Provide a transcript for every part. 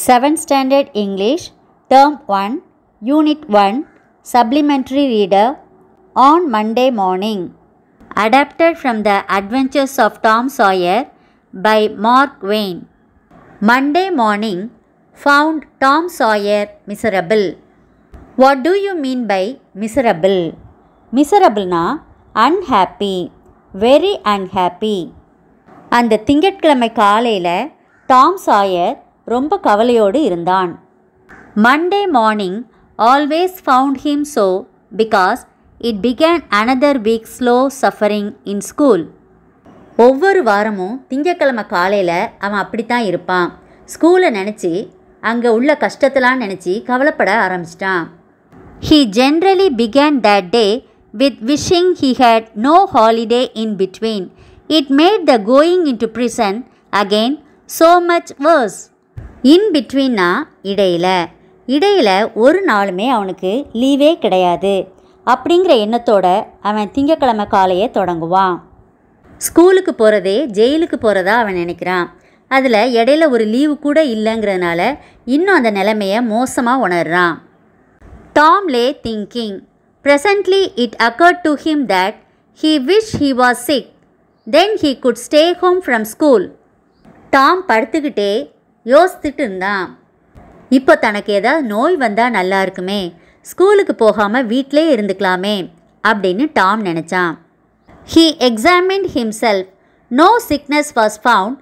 7th Standard English, Term 1, Unit 1, Supplementary Reader, on Monday Morning. Adapted from the Adventures of Tom Sawyer by Mark Twain. Monday morning found Tom Sawyer miserable. What do you mean by miserable? Miserable na unhappy, very unhappy. And அந்த திங்கட்கிழமை காலையில் Tom Sawyer. ரொம்ப கவலையோடு இருந்தான் Monday morning always found him so because it began another week slow suffering in school ஒவ்வொரு வாரமும் திங்கக்கிழமை காலையில் அவன் அப்படித்தான் இருப்பான் ஸ்கூலை நினச்சி அங்கே உள்ள கஷ்டத்தெல்லாம் நினச்சி கவலைப்பட ஆரம்பிச்சிட்டான் he generally began that day with wishing he had no holiday in between it made the going in to prison again so much worse in பிட்வீன்னா இடையில் இடையில் ஒரு நாளுமே அவனுக்கு லீவே கிடையாது அப்படிங்கிற எண்ணத்தோட அவன் திங்கக்கிழமை காலையே தொடங்குவான் ஸ்கூலுக்கு போகிறதே ஜெயிலுக்கு போகிறதா அவன் நினைக்கிறான் அதில் இடையில ஒரு லீவு கூட இல்லைங்கிறதுனால இன்னும் அந்த நிலைமையை மோசமாக உணர்றான் Tom lay thinking presently it occurred to him that he wish he was sick then he could stay home from school Tom படுத்துக்கிட்டே யோசித்துட்டு இருந்தான் இப்போ தனக்கு ஏதாவது நோய் வந்தால் நல்லா இருக்குமே ஸ்கூலுக்கு போகாமல் வீட்டிலே இருந்துக்கலாமே அப்படின்னு டாம் நினச்சான் he examine himself no sickness was found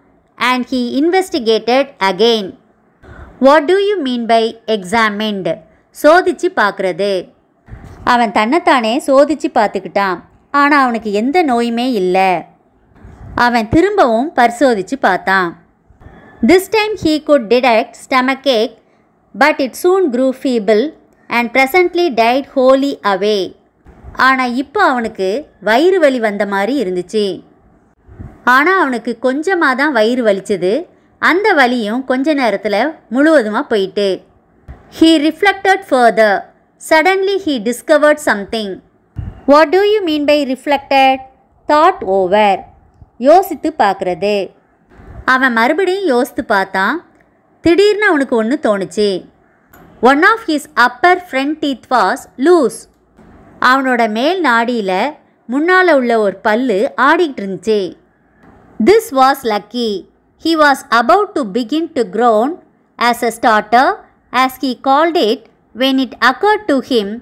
and he investigated again what do you mean by examined சோதிச்சு பார்க்குறது அவன் தன்னைத்தானே சோதிச்சு பார்த்துக்கிட்டான் ஆனால் அவனுக்கு எந்த நோயுமே இல்லை அவன் திரும்பவும் பரிசோதித்து பார்த்தான் this time he could could detect stomachache, but it soon grew feeble and presently died wholly away ஆனால் இப்போ அவனுக்கு வயிறு வலி வந்த மாதிரி இருந்துச்சு ஆனால் அவனுக்கு கொஞ்சமாக தான் வயிறு வலிச்சது அந்த வலியும் கொஞ்ச நேரத்தில் முழுவதுமாக போயிட்டு he reflected further suddenly he discovered something what do you mean by reflected thought over யோசித்து பார்க்குறது அவன் மறுபடியும் யோசித்து பார்த்தான் திடீர்னு அவனுக்கு ஒன்று தோணுச்சு one of his upper front teeth was loose அவனோட மேல் நாடியில் முன்னால் உள்ள ஒரு பல்லு ஆடிக்கிட்டு இருந்துச்சு this was lucky he was about to begin to groan as a starter as he called it when it occurred to him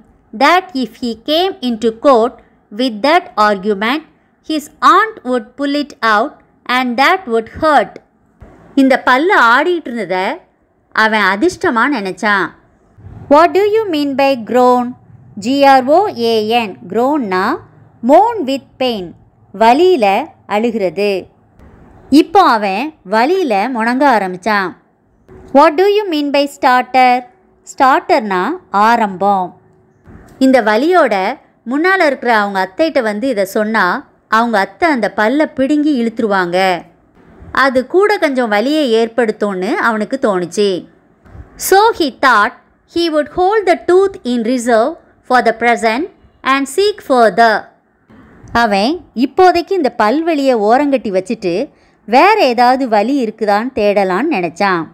that if he came in to court with that argument his aunt would pull it out and that would hurt இந்த பல்லு ஆடிட்டு இருந்ததை அவன் அதிர்ஷ்டமாக நினச்சான் what do you mean by groan G R O A N க்ரோன்னா moan with pain வலியில் அழுகிறது இப்போ அவன் வலியில் முணங்க ஆரம்பித்தான் what do you mean by starter ஸ்டார்டர்னா ஆரம்பம் இந்த வலியோட முன்னால் இருக்கிற அவங்க அத்தைகிட்ட வந்து இதை சொன்னால் அவங்க அத்தை அந்த பல்லை பிடுங்கி இழுத்துருவாங்க அது கூட கொஞ்சம் வலியை ஏற்படுத்தும்னு அவனுக்கு தோணுச்சு so he thought he would hold the tooth in reserve for the present and seek the அவன் இப்போதைக்கு இந்த பல்வழியை ஓரங்கட்டி வச்சுட்டு வேற ஏதாவது வழி இருக்குதான்னு தேடலான்னு நினச்சான்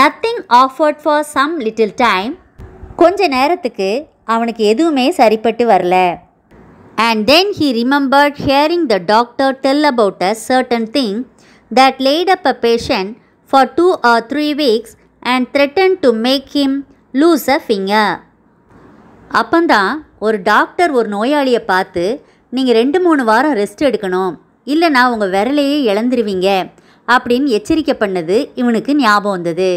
nothing offered for some little time கொஞ்ச நேரத்துக்கு அவனுக்கு எதுவுமே சரிப்பட்டு வரல And then he remembered hearing the doctor tell about a certain thing that laid up a patient for two or three weeks and threatened to make him lose a finger அப்பந்தான் ஒரு doctor ஒரு நோயாளியை பார்த்து நீங்கள் ரெண்டு மூணு வாரம் rest எடுக்கணும் இல்லைனா உங்கள் விரலையே இழந்துருவீங்க அப்படின்னு எச்சரிக்கை பண்ணது இவனுக்கு ஞாபகம் வந்தது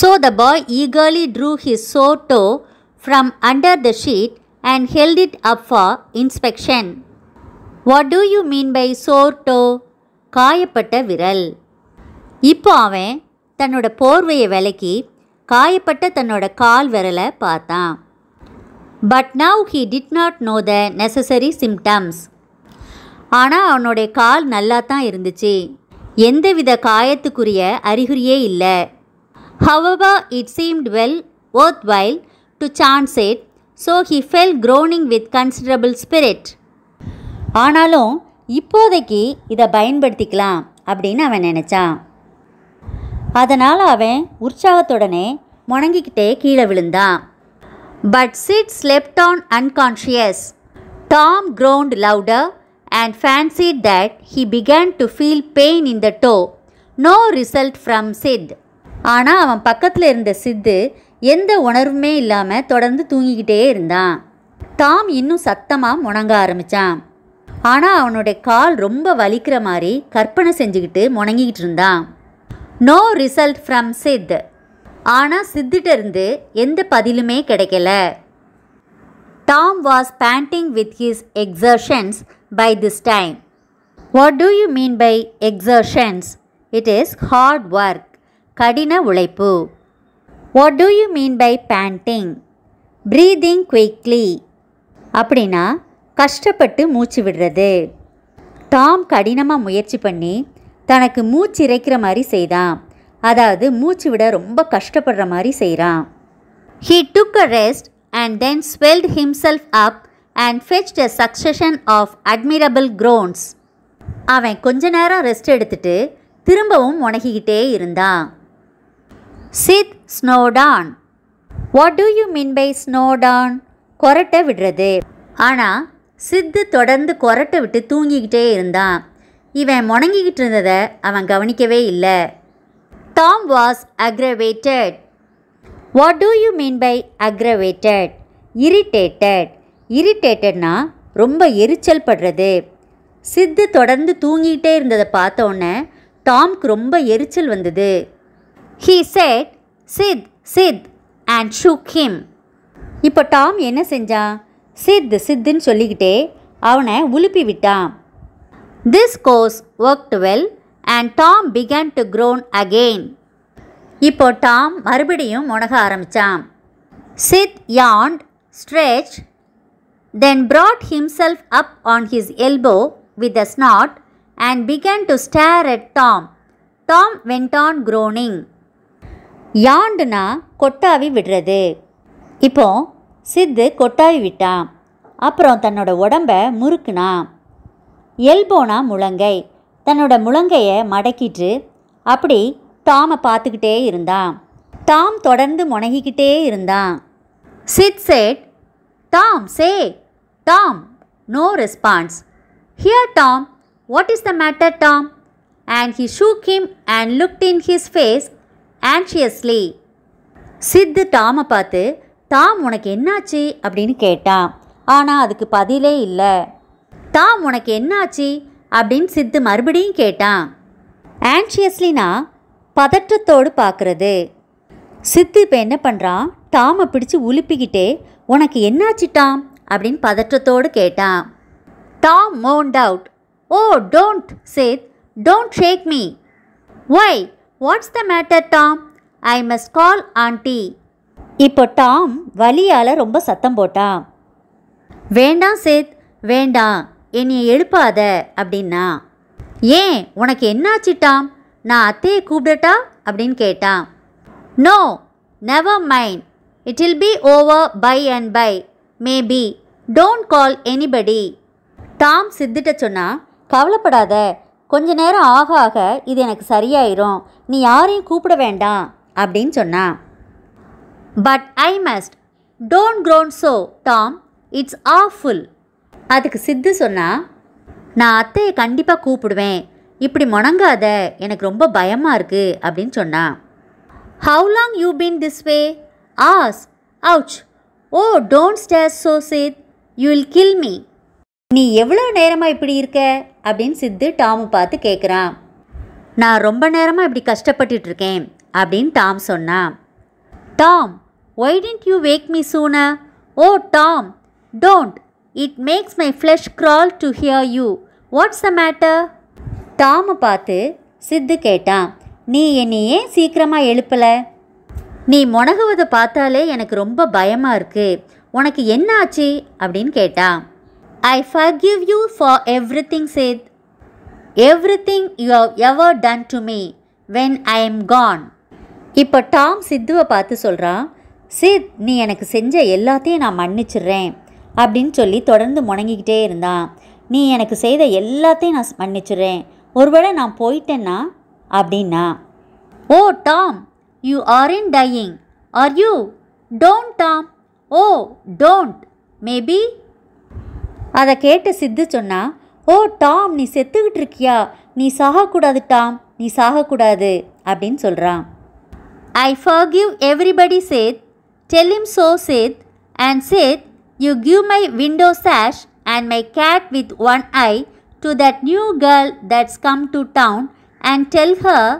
so the boy eagerly drew his sore toe from under the sheet and held it up for inspection. What do you mean by sore காயப்பட்ட விரல் இப்போ அவன் தன்னோட போர்வையை விலக்கி காயப்பட்ட தன்னோட கால் விரலை பார்த்தான் but now he did not know the necessary symptoms ஆனால் அவனுடைய கால் நல்லா தான் இருந்துச்சு எந்தவித காயத்துக்குரிய அறிகுறியே இல்லை however it seemed well worth while to chance it so he fell groaning with considerable spirit ஆனாலும் இப்போதைக்கு இதை பயன்படுத்திக்கலாம் அப்படின்னு அவன் நினச்சான் அதனால் அவன் உற்சாகத்துடனே முணங்கிக்கிட்டே கீழே விழுந்தான் but Sid slept on unconscious Tom groaned louder and fancy that he began to feel pain in the toe no result from Sid ஆனால் அவன் பக்கத்தில் இருந்த சித்து எந்த உணர்வுமே இல்லாமல் தொடர்ந்து தூங்கிக்கிட்டே இருந்தான் தாம் இன்னும் சத்தமாக முணங்க ஆரம்பித்தான் ஆனால் அவனுடைய கால் ரொம்ப வலிக்கிற மாதிரி கற்பனை செஞ்சுக்கிட்டு முணங்கிக்கிட்டு இருந்தான் நோ ரிசல்ட் ஃப்ரம் சித் ஆனால் இருந்து எந்த பதிலுமே கிடைக்கல Tom was panting with his exertions by this time what do you mean by exertions it is hard work கடின உழைப்பு what do you mean by panting breathing quickly அப்படின்னா கஷ்டப்பட்டு மூச்சு விடுறது டாம் கடினமாக முயற்சி பண்ணி தனக்கு மூச்சு இறைக்கிற மாதிரி செய்தான் அதாவது மூச்சு விட ரொம்ப கஷ்டப்படுற மாதிரி செய்கிறான் he took a rest and then swelled himself up and fetched a succession of admirable groans அவன் கொஞ்ச நேரம் ரெஸ்ட் எடுத்துட்டு திரும்பவும் உணகிக்கிட்டே இருந்தான் Sid snored on what do you mean by snored on கொரட்டை விடுறது ஆனால் சித்து தொடர்ந்து கொரட்டை விட்டு தூங்கிக்கிட்டே இருந்தான் இவன் முணங்கிக்கிட்டு இருந்ததை அவன் கவனிக்கவே இல்லை Tom was aggravated what do you mean by aggravated irritated இரிட்டேட்டட்னா ரொம்ப எரிச்சல் படுறது சித்து தொடர்ந்து தூங்கிக்கிட்டே இருந்ததை பார்த்தோன்னே டாம்க்கு ரொம்ப எரிச்சல் வந்தது he said Sid Sid and shook him இப்போ டாம் என்ன செஞ்சான் சித் சித்துன்னு சொல்லிக்கிட்டே அவனை உலுப்பி விட்டான் this course worked well and Tom began to groan again இப்போ டாம் மறுபடியும் உணக ஆரம்பித்தான் Sid yawned stretch then brought himself up on his elbow with a snort and began to stare at Tom Tom went on groaning யாண்டுனா கொட்டாவி விடுறது இப்போ சித்து கொட்டாவி விட்டான் அப்புறம் தன்னோட உடம்ப முறுக்குனான் எல்போனா முழங்கை தன்னோட முழங்கையை மடக்கிட்டு அப்படி டாமை பார்த்துக்கிட்டே இருந்தான் டாம் தொடர்ந்து முனகிக்கிட்டே இருந்தான் Sid said Tom say Tom no response here Tom what is the matter Tom and he shook him and looked in his face anxiously Sid டாமை பார்த்து தாம் உனக்கு என்னாச்சு அப்படின்னு கேட்டான் ஆனால் அதுக்கு பதிலே இல்லை தாம் உனக்கு என்னாச்சு அப்படின்னு சித்து மறுபடியும் கேட்டான் ஆன்ஷியஸ்லினா பதற்றத்தோடு பார்க்குறது சித்து இப்போ என்ன பண்ணுறான் டாமை பிடிச்சு உலுப்பிக்கிட்டே உனக்கு என்னாச்சு டாம் அப்படின்னு பதற்றத்தோடு கேட்டான் Tom moaned out oh don't Sid don't shake me why what's the matter Tom I must call auntie இப்போ டாம் வலியால் ரொம்ப சத்தம் போட்டான் வேண்டாம் சேத் வேண்டாம் என்னை எழுப்பாத அப்படின்னா ஏன் உனக்கு என்னாச்சு டாம் நான் அத்தையை கூப்பிடட்டா அப்படின்னு கேட்டான் no never mind it I'll be over by and by maybe don't call anybody Tom சித்திட்ட சொன்னா கவலைப்படாத கொஞ்ச நேரம் ஆக ஆக இது எனக்கு சரியாயிரும் நீ யாரையும் கூப்பிட வேண்டாம் அப்படின்னு சொன்னான் but I must don't groan so Tom it's awful அதுக்கு சித்து சொன்னா நான் அத்தையை கண்டிப்பாக கூப்பிடுவேன் இப்படி முணங்காத எனக்கு ரொம்ப பயமாக இருக்குது அப்படின்னு சொன்னான் how long you been this way hours ouch oh don't stir so Sid you will kill me நீ எவ்வளோ நேரமாக இப்படி இருக்க அப்படின்னு சித்து டாமு பார்த்து கேட்குறான் நான் ரொம்ப நேரமாக இப்படி கஷ்டப்பட்டுட்டு இருக்கேன் அப்படின்னு டாம் சொன்னான் Tom why didn't you wake me sooner oh Tom don't it makes my flesh crawl to hear you what's the matter டாமை பார்த்து சித்து கேட்டான் நீ என்னை ஏன் சீக்கிரமாக எழுப்பலை நீ முணகுவதை பார்த்தாலே எனக்கு ரொம்ப பயமாக இருக்குது உனக்கு என்ன ஆச்சு அப்படின்னு கேட்டான் I you for everything Sid everything you have ever done to me when I am gone இப்போ டாம் சித்துவை பார்த்து சொல்கிறான் சித் நீ எனக்கு செஞ்ச எல்லாத்தையும் நான் மன்னிச்சிடுறேன் அப்படின்னு சொல்லி தொடர்ந்து முணங்கிக்கிட்டே இருந்தான் நீ எனக்கு செய்த எல்லாத்தையும் நான் மன்னிச்சிடுறேன் ஒருவேளை நான் போயிட்டேன்னா அப்படின்னா oh Tom you are in dying are you don't Tom oh don't maybe அதை கேட்ட சித்து சொன்னா ஓ டாம் நீ செத்துக்கிட்டு இருக்கியா நீ சாகக்கூடாது டாம் நீ சாகக்கூடாது அப்படின்னு சொல்கிறான் I forgive everybody Sid tell 'em so Sid and Sid you give my window sash and my cat with one eye to that new girl that's come to town and tell her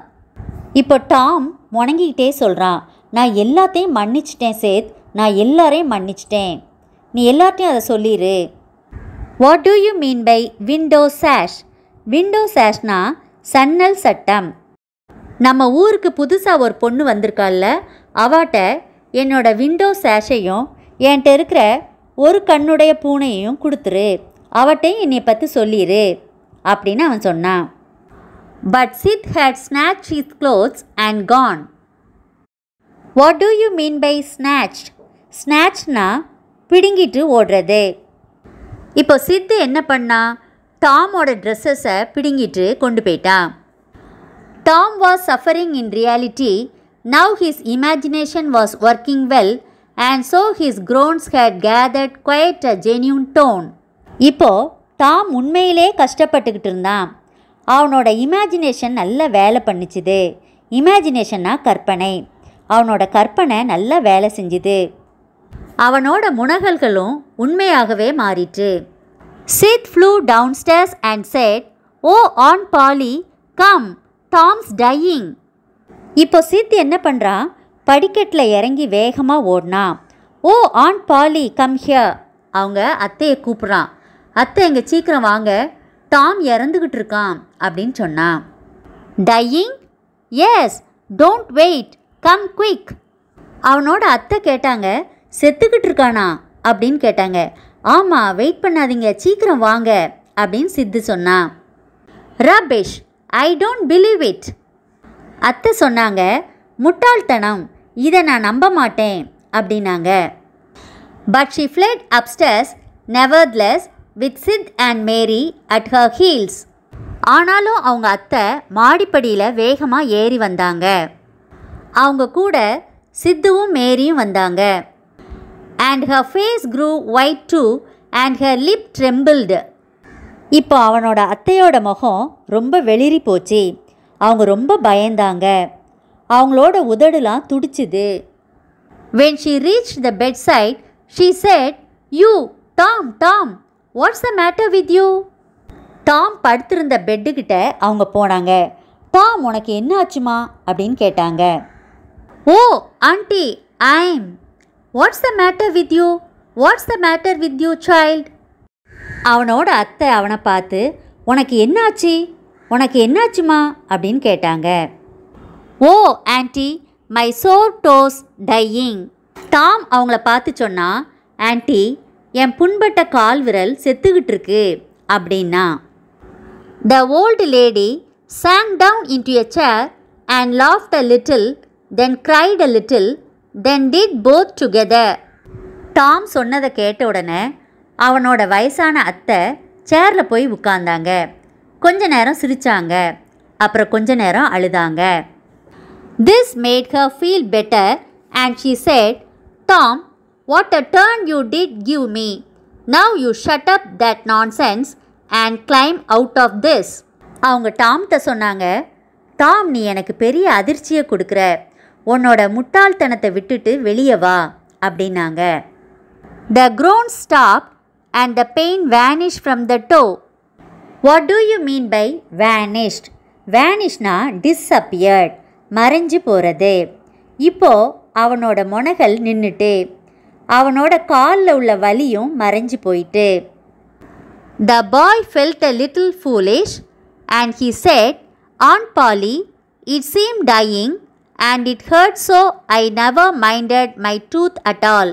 இப்போ Tom முணங்கிக்கிட்டே சொல்கிறான் நான் எல்லாத்தையும் மன்னிச்சிட்டேன் சேத் நான் எல்லாரையும் மன்னிச்சிட்டேன் நீ எல்லார்ட்டையும் அதை சொல்லிடு what do you mean by window sash window சேஷ்னா சன்னல் சட்டம் நம்ம ஊருக்கு புதுசாக ஒரு பொண்ணு வந்திருக்கால அவாட்ட என்னோட விண்டோ சேஷையும் என்கிட்ட இருக்கிற ஒரு கண்ணுடைய பூனையும் கொடுத்துரு அவட்டையும் என்னை பற்றி சொல்லிடு அப்படின்னு அவன் சொன்னான் but Sid had snatch his clothes and gone what do you mean by snatch ஸ்நாச்னா பிடுங்கிட்டு ஓடுறது இப்போ சித்து என்ன பண்ணா டாமோட ட்ரெஸ்ஸஸை பிடுங்கிட்டு கொண்டு போயிட்டான் Tom was suffering in reality now his imagination was working well and so his groans had gathered quite a genuine tone இப்போ டாம் உண்மையிலே கஷ்டப்பட்டுக்கிட்டு இருந்தான் அவனோட இமேஜினேஷன் நல்ல வேலை பண்ணிச்சுது இமேஜினேஷன்னா கற்பனை அவனோட கற்பனை நல்லா வேலை செஞ்சுது அவனோட முனகல்களும் உண்மையாகவே மாறிற்று Sid flew downstairs and said oh aunt Polly come Tom's dying இப்போ சித் என்ன பண்ணுறான் படிக்கட்டில் இறங்கி வேகமாக ஓடினான் oh aunt Polly come here அவங்க அத்தையை கூப்பிட்றான் அத்தை இங்கே சீக்கிரம் வாங்க டாம் இறந்துக்கிட்டு இருக்கான் அப்படின்னு சொன்னான் dying yes don't wait come quick அவனோட அத்தை கேட்டாங்க செத்துக்கிட்டு இருக்கானா அப்படின்னு கேட்டாங்க ஆமாம் வெயிட் பண்ணாதீங்க சீக்கிரம் வாங்க அப்படின்னு சித்து சொன்னான் rubbish I don't believe it அத்தை சொன்னாங்க முட்டாள்தனம் இதை நான் நம்ப மாட்டேன் அப்படின்னாங்க but she fled upstairs nevertheless with Sid and Mary at her heels ஆனாலும் அவங்க அத்தை மாடிப்படியில் வேகமாக ஏறி வந்தாங்க அவங்க கூட சித்துவும் மேரியும் வந்தாங்க and her face grew white too and her lip trembled. இப்போ அவனோட அத்தையோட முகம் ரொம்ப வெளிரி போச்சு அவங்க ரொம்ப பயந்தாங்க அவங்களோட உதடுலாம் துடிச்சுது when she reach the bed side she said you Tom Tom what's the matter with you Tom படுத்திருந்த பெட்டுக்கிட்ட அவங்க போனாங்க டாம் உனக்கு என்ன ஆச்சுமா அப்படின்னு கேட்டாங்க oh auntie I'm what's the matter with you what's the matter with you child அவனோட அத்தை அவனை பார்த்து உனக்கு என்னாச்சு உனக்கு என்னாச்சுமா அப்படின்னு கேட்டாங்க oh auntie my sore toe's dying Tom அவங்கள பார்த்து சொன்னால் ஆன்டி என் புண்பட்ட கால் விரல் செத்துக்கிட்டு இருக்கு அப்படின்னா the old lady sank down into a chair and laughed a little then cried a little then did both together Tom சொன்னதை கேட்ட உடனே அவனோட வயசான அத்தை சேரில் போய் உட்கார்ந்தாங்க கொஞ்ச நேரம் சிரித்தாங்க அப்புறம் கொஞ்ச நேரம் அழுதாங்க this made her feel better and she said Tom what a turn you did give me now you shut up that nonsense and climb out of this அவங்க டாம்கிட்ட சொன்னாங்க டாம் நீ எனக்கு பெரிய அதிர்ச்சியை கொடுக்குற உன்னோட முட்டாள்தனத்தை விட்டுட்டு வெளியே வா அப்படின்னாங்க the groan stop and the pain vanish from the toe what do you mean by vanished வேனிஷ்னா டிஸ்அப்பியர்ட் மறைஞ்சு போகிறது இப்போது அவனோட முனகல் நின்றுட்டு அவனோட காலில் உள்ள வலியும் மறைஞ்சு போயிட்டு the boy felt a little foolish and he said aunt Polly it seem dying and it hurt so I never minded my ட்ரூத் அட் ஆல்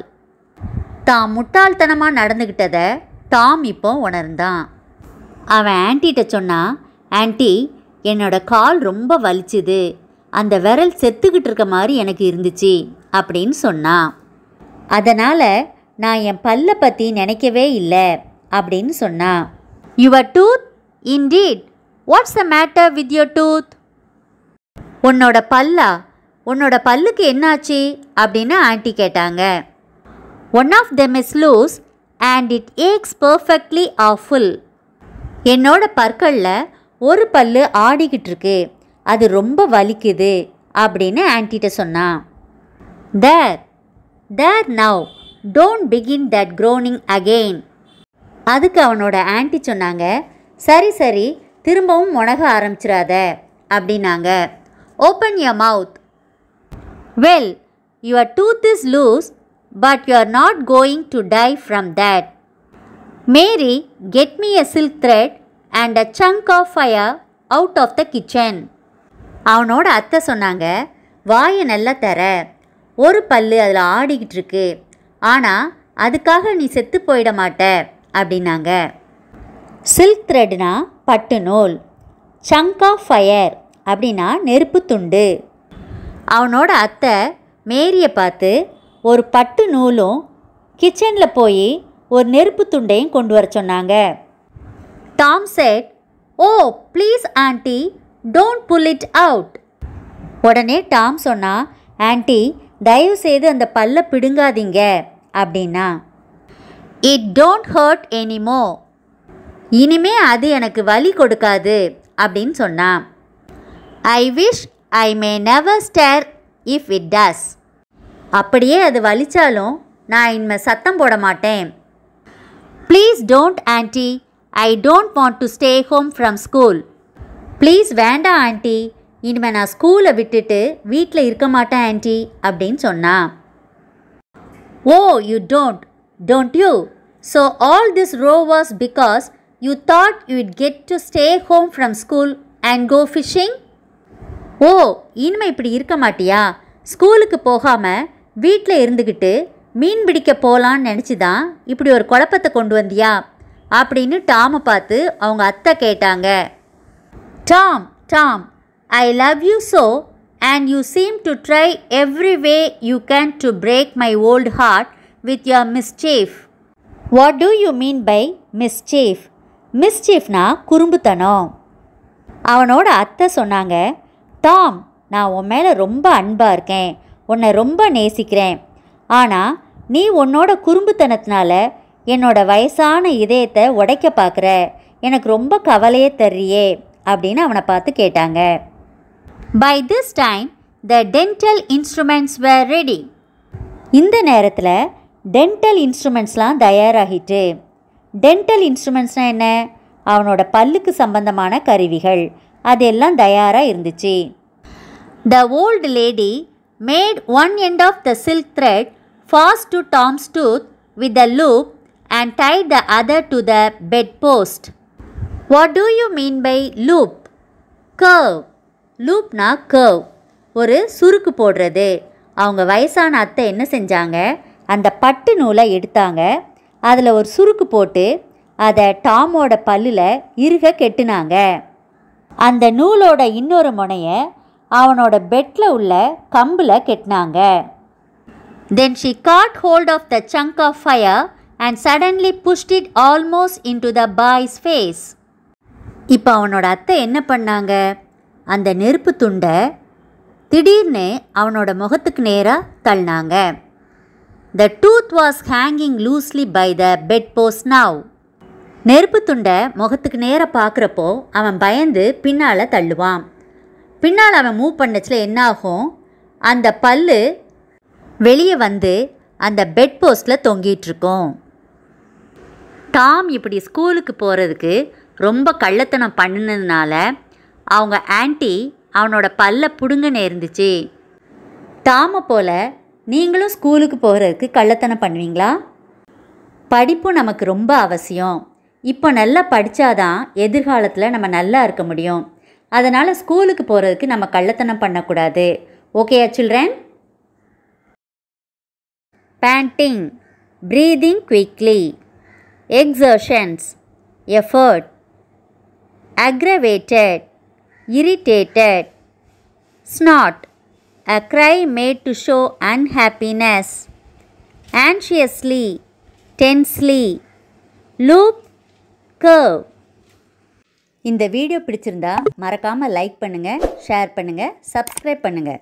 தான் முட்டாள்தனமாக நடந்துக்கிட்டதை டாம் இப்போ உணர்ந்தான் அவன் ஆன்ட்டிகிட்ட சொன்னான் ஆன்ட்டி என்னோட கால் ரொம்ப வலிச்சுது அந்த விரல் செத்துக்கிட்டு இருக்க மாதிரி எனக்கு இருந்துச்சு அப்படின்னு சொன்னான் அதனால் நான் என் பல்ல பற்றி நினைக்கவே இல்லை அப்படின்னு சொன்னான் your tooth indeed what's the matter with your tooth உன்னோட பல்லா உன்னோட பல்லுக்கு என்னாச்சு அப்படின்னு ஆண்டி கேட்டாங்க one of them is loose and it aches perfectly awful என்னோட பற்களில் ஒரு பல்லு ஆடிக்கிட்டு இருக்கு அது ரொம்ப வலிக்குது அப்படின்னு ஆண்டிகிட்ட சொன்னான் there there now don't begin that groaning again அதுக்கு அவனோட ஆன்டி சொன்னாங்க சரி சரி திரும்பவும் முனக ஆரம்பிச்சிடாத அப்படின்னாங்க open your mouth well your tooth is loose, but you are not going to die from that. Mary get me a silk thread and a chunk of fire out of the kitchen அவனோட அத்தை சொன்னாங்க வாயை நல்லா தர ஒரு பல்லு அதில் ஆடிக்கிட்டு இருக்கு ஆனால் அதுக்காக நீ செத்து போயிட மாட்ட அப்படின்னாங்க சில்க் த்ரெட்னா பட்டு நூல் சங்க் ஆஃப் ஃபயர் அப்படின்னா நெருப்பு துண்டு அவனோட அத்தை மேரியை பார்த்து ஒரு பட்டு நூலும் கிச்சனில் போய் ஒரு நெருப்பு துண்டையும் கொண்டு வர சொன்னாங்க Tom said oh please auntie don't pull it out உடனே டாம் சொன்னா ஆண்டி தயவு செய்து அந்த பல்ல பிடுங்காதீங்க அப்படின்னா இட் டோன்ட் ஹர்ட் எனிமோ இனிமே அது எனக்கு வலி கொடுக்காது அப்படின்னு சொன்னான் I wish I may never stir if it does அப்படியே அது வலிச்சாலும் நான் இனிமேல் சத்தம் போட மாட்டேன் please don't auntie I don't want to stay home from school please வேண்டாம் ஆன்ட்டி இனிமேல் நான் ஸ்கூலை விட்டுட்டு வீட்டில் இருக்க மாட்டேன் ஆன்ட்டி அப்படின்னு சொன்னா oh you don't don't you so all this row was because you thought you it get to stay home from school and go fishing oh இனிமே இப்படி இருக்க மாட்டியா ஸ்கூலுக்கு போகாமல் வீட்டில் இருந்துக்கிட்டு மீன் பிடிக்க போகலான்னு நினச்சி தான் இப்படி ஒரு குழப்பத்தை கொண்டு வந்தியா அப்படின்னு டாமை பார்த்து அவங்க அத்தை கேட்டாங்க Tom Tom I love you so and you seem to try every way you can to break my old heart with your mischief what do you mean by mischief மிஸ்டேஃப்னா குறும்புத்தனம் அவனோட அத்தை சொன்னாங்க டாம் நான் உன் மேலே ரொம்ப அன்பாக இருக்கேன் உன்னை ரொம்ப நேசிக்கிறேன் ஆனால் நீ உன்னோட குறும்புத்தனத்தினால என்னோட வயசான இதயத்தை உடைக்க பார்க்குற எனக்கு ரொம்ப கவலையே தர்றியே அப்படின்னு அவனை பார்த்து கேட்டாங்க by this time the dental instruments were ready இந்த நேரத்தில் டென்டல் இன்ஸ்ட்ருமெண்ட்ஸ்லாம் தயாராகிட்டு டென்டல் இன்ஸ்ட்ருமெண்ட்ஸ்னால் என்ன அவனோட பல்லுக்கு சம்பந்தமான கருவிகள் அதெல்லாம் தயாராக இருந்துச்சு the old lady made one end of the silk thread fast to Tom's tooth with the loop and tied the other to the bed post what do you mean by loop curve லூப்னா curve ஒரு சுருக்கு போடுறது அவங்க வயசான அத்தை என்ன செஞ்சாங்க அந்த பட்டு நூலை எடுத்தாங்க அதில் ஒரு சுருக்கு போட்டு அதை டாமோட பல்லில் இருக கெட்டினாங்க அந்த நூலோட இன்னொரு முனைய அவனோட பெட்டில் உள்ள கம்பில் கெட்டினாங்க then she got hold of the chunk of fire and suddenly pushed it almost into the boy's face இப்போ அவனோட அத்தை என்ன பண்ணாங்க அந்த நெருப்பு துண்டை திடீர்னு அவனோட முகத்துக்கு நேராக தள்ளினாங்க the tooth was hanging loosely by the bed post now நெருப்பு துண்டை முகத்துக்கு நேராக பார்க்குறப்போ அவன் பயந்து பின்னால் தள்ளுவான் பின்னால் அவன் மூவ் பண்ணச்சில் என்ன ஆகும் அந்த பல்லு வெளியே வந்து அந்த பெட் போஸ்டில் தொங்கிகிட்ருக்கோம் டாம் இப்படி ஸ்கூலுக்கு போகிறதுக்கு ரொம்ப கள்ளத்தனம் பண்ணினதுனால அவங்க ஆன்ட்டி அவனோட பல்ல பிடுங்க நேர்ந்துச்சு டாமை போல் நீங்களும் ஸ்கூலுக்கு போகிறதுக்கு கள்ளத்தனம் பண்ணுவீங்களா படிப்பும் நமக்கு ரொம்ப அவசியம் இப்போ நல்லா படித்தாதான் எதிர்காலத்தில் நம்ம நல்லா இருக்க முடியும் அதனால் ஸ்கூலுக்கு போகிறதுக்கு நம்ம கள்ளத்தனம் பண்ணக்கூடாது ஓகேயா children panting breathing quickly exertions effort aggravated irritated snort a cry made to show unhappiness anxiously tensely loop go இந்த வீடியோ பிடிச்சிருந்தா மறக்காமல் லைக் பண்ணுங்கள் ஷேர் பண்ணுங்கள் சப்ஸ்கிரைப் பண்ணுங்கள்